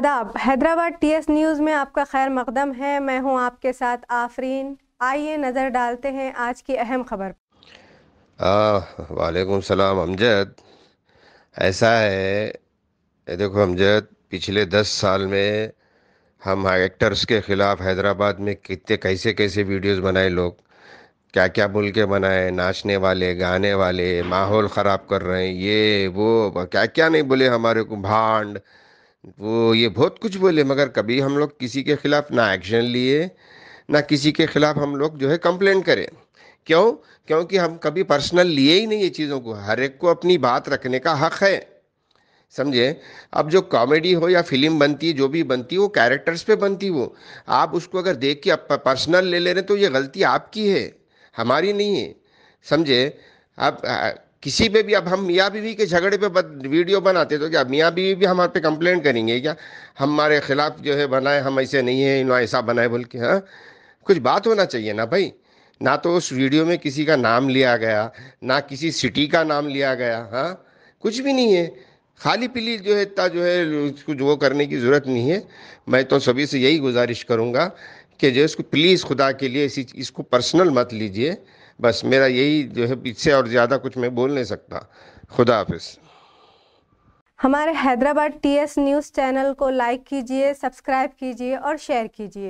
आदाब Hyderabad TS news में आपका खैर मकदम है मैं हूं आपके साथ आफरीन आइए नज़र डालते हैं आज की अहम खबर वालेकुम सलाम अमजद ऐसा है देखो अमजद पिछले दस साल में हम एक्टर्स के ख़िलाफ़ हैदराबाद में कितने कैसे कैसे वीडियोस बनाए लोग क्या क्या बोल के बनाए नाचने वाले गाने वाले माहौल ख़राब कर रहे हैं ये वो क्या क्या नहीं बोले हमारे को भांड वो ये बहुत कुछ बोले मगर कभी हम लोग किसी के ख़िलाफ़ ना एक्शन लिए ना किसी के ख़िलाफ़ हम लोग जो है कंप्लेंट करें क्यों क्योंकि हम कभी पर्सनल लिए ही नहीं ये चीज़ों को हर एक को अपनी बात रखने का हक़ है समझे अब जो कॉमेडी हो या फिल्म बनती है जो भी बनती है वो कैरेक्टर्स पे बनती वो आप उसको अगर देख के आप पर्सनल ले ले रहे तो ये गलती आपकी है हमारी नहीं है समझे अब किसी पे भी अब हम मियाँ बीवी के झगड़े पे बद, वीडियो बनाते तो क्या मियाँ बीवी भी हमारे पे कंप्लेंट करेंगे क्या हमारे खिलाफ जो है बनाए हम ऐसे नहीं है इन्होंने ऐसा बनाए बोल के हाँ कुछ बात होना चाहिए ना भाई ना तो उस वीडियो में किसी का नाम लिया गया ना किसी सिटी का नाम लिया गया हाँ कुछ भी नहीं है खाली पीली जो है इतना जो है उसको वो करने की ज़रूरत नहीं है मैं तो सभी से यही गुजारिश करूँगा कि जो इसको प्लीज़ खुदा के लिए इसी इसको पर्सनल मत लीजिए बस मेरा यही जो है इससे और ज़्यादा कुछ मैं बोल नहीं सकता खुदा हाफिज़ हमारे हैदराबाद टीएस न्यूज़ चैनल को लाइक कीजिए सब्सक्राइब कीजिए और शेयर कीजिए